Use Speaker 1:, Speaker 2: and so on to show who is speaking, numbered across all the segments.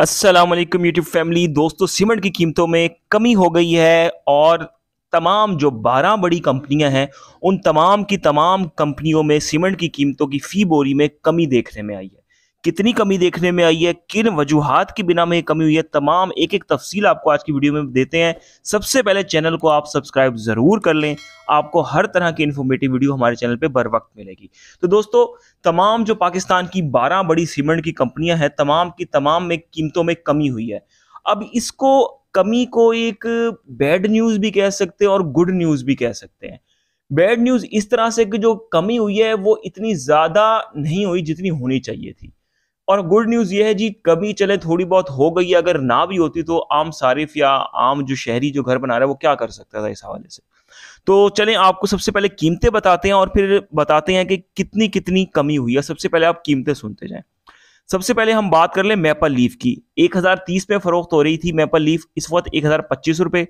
Speaker 1: अस्सलाम वालेकुम YouTube family दोस्तों सीमेंट की कीमतों में कमी हो गई है और तमाम जो 12 बड़ी कंपनियां हैं उन तमाम की तमाम कंपनियों में सीमेंट की कीमतों की फ़ी बोरी में कमी देखने में आई है कितनी कमी देखने में आई है किन वजूहत के बिना में ये कमी हुई है तमाम एक एक तफसील आपको आज की वीडियो में देते हैं सबसे पहले चैनल को आप सब्सक्राइब ज़रूर कर लें आपको हर तरह की इन्फॉर्मेटिव वीडियो हमारे चैनल पे बर वक्त मिलेगी तो दोस्तों तमाम जो पाकिस्तान की बारह बड़ी सीमेंट की कंपनियां हैं तमाम की तमाम में कीमतों में कमी हुई है अब इसको कमी को एक बैड न्यूज़ भी कह सकते हैं और गुड न्यूज़ भी कह सकते हैं बैड न्यूज़ इस तरह से कि जो कमी हुई है वो इतनी ज़्यादा नहीं हुई जितनी होनी चाहिए थी और गुड न्यूज़ ये है जी कमी चले थोड़ी बहुत हो गई अगर ना भी होती तो आम सारिफ या आम जो शहरी जो घर बना रहा है वो क्या कर सकता था इस हवाले से तो चलें आपको सबसे पहले कीमतें बताते हैं और फिर बताते हैं कि कितनी कितनी कमी हुई है सबसे पहले आप कीमतें सुनते जाएं सबसे पहले हम बात कर लें मेपल लीफ की 1030 पे फरोख्त हो रही थी मेपल लीफ इस वक्त एक हज़ार पच्चीस रुपए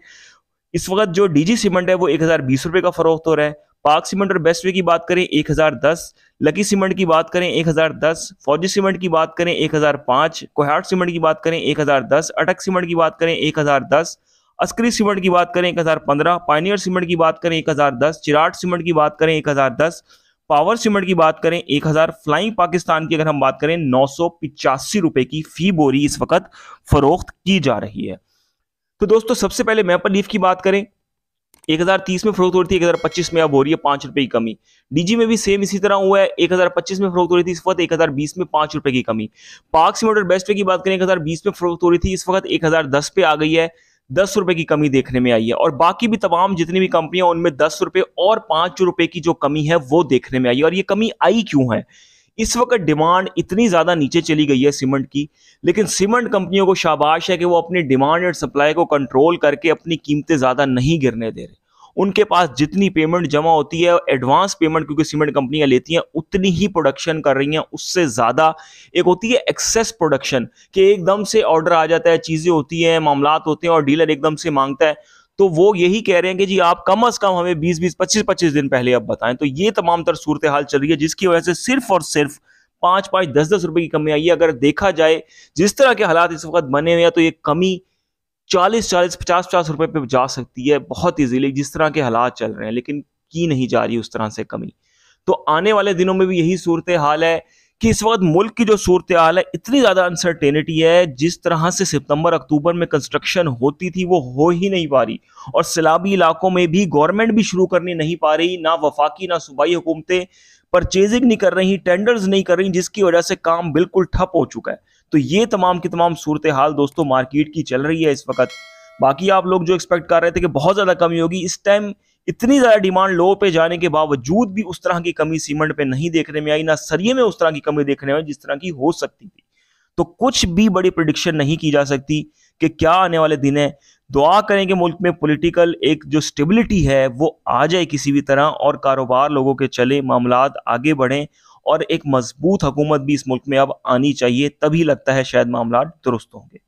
Speaker 1: इस वक्त जो डीजी सीमेंट है वो एक हज़ार बीस रुपए का फरोख्त हो रहा है पाक सीमेंट और बेस्ट वे की बात करें 1010 लकी सीमेंट की बात करें 1010 फौजी सीमेंट की बात करें 1005 कोहाट सीमेंट की बात करें 1010 अटक सीमेंट की बात करें 1010 अस्करी सीमेंट की बात करें 1015 पाइनियर सीमेंट की बात करें 1010 चिराट सीमेंट की बात करें 1010 पावर सीमेंट की बात करें 1000 फ्लाइंग पाकिस्तान की अगर हम बात करें नौ रुपए की फी बोरी इस वक्त फरोख्त की जा रही है तो दोस्तों सबसे पहले मैपर लीफ की बात करें एक हज़ार तीस में फरोख्त हो रही थी एक हज़ार पच्चीस में अब हो रही है पांच रुपए की कमी डीजी में भी सेम इसी तरह हुआ है एक हज़ार पच्चीस में फरोख्त हो रही थी इस वक्त एक हज़ार बीस में पांच रुपए की कमी पार्क सीमेंट और बेस्ट की बात करें एक हज़ार बीस में फरोख्त हो रही थी इस वक्त एक हज़ार दस पे आ गई है दस रुपए की कमी देखने में आई है और बाकी भी तमाम जितनी भी कंपनियां उनमें दस रुपए और पांच रुपए की जो कमी है वो देखने में आई है और ये कमी आई क्यों है इस वक्त डिमांड इतनी ज़्यादा नीचे चली गई है सीमेंट की लेकिन सीमेंट कंपनियों को शाबाश है कि वो अपनी डिमांड एंड सप्लाई को कंट्रोल करके अपनी कीमतें ज़्यादा नहीं गिरने दे रहे उनके पास जितनी पेमेंट जमा होती है एडवांस पेमेंट क्योंकि सीमेंट कंपनियां लेती हैं उतनी ही प्रोडक्शन कर रही हैं उससे ज़्यादा एक होती है एक्सेस प्रोडक्शन कि एकदम से ऑर्डर आ जाता है चीज़ें होती हैं मामला होते हैं और डीलर एकदम से मांगता है तो वो यही कह रहे हैं कि जी आप कम अज कम हमें बीस बीस पच्चीस पच्चीस दिन पहले आप बताएं तो ये तमाम तर सूरत हाल चल रही है जिसकी वजह से सिर्फ और सिर्फ पांच पांच दस दस रुपए की कमी आई है अगर देखा जाए जिस तरह के हालात इस वक्त बने हुए हैं तो ये कमी चालीस चालीस पचास पचास रुपए पे जा सकती है बहुत इजीली जिस तरह के हालात चल रहे हैं लेकिन की नहीं जा रही उस तरह से कमी तो आने वाले दिनों में भी यही सूरत हाल है कि इस वक्त मुल्क की जो सूरत हाल है इतनी ज़्यादा अनसर्टेनिटी है जिस तरह से सितंबर अक्टूबर में कंस्ट्रक्शन होती थी वो हो ही नहीं पा रही और सैलाबी इलाकों में भी गवर्नमेंट भी शुरू करनी नहीं पा रही ना वफाकी ना सूबाई हुकूमतें परचेजिंग नहीं कर रही टेंडर्स नहीं कर रही जिसकी वजह से काम बिल्कुल ठप हो चुका है तो ये तमाम की तमाम सूरत हाल दोस्तों मार्केट की चल रही है इस वक्त बाकी आप लोग जो एक्सपेक्ट कर रहे थे कि बहुत ज़्यादा कमी होगी इस टाइम इतनी ज़्यादा डिमांड लो पे जाने के बावजूद भी उस तरह की कमी सीमेंट पे नहीं देखने में आई ना सरिये में उस तरह की कमी देखने में जिस तरह की हो सकती थी तो कुछ भी बड़ी प्रडिक्शन नहीं की जा सकती कि क्या आने वाले दिन है दुआ करें कि मुल्क में पॉलिटिकल एक जो स्टेबिलिटी है वो आ जाए किसी भी तरह और कारोबार लोगों के चले मामला आगे बढ़ें और एक मजबूत हुकूमत भी इस मुल्क में अब आनी चाहिए तभी लगता है शायद मामला दुरुस्त होंगे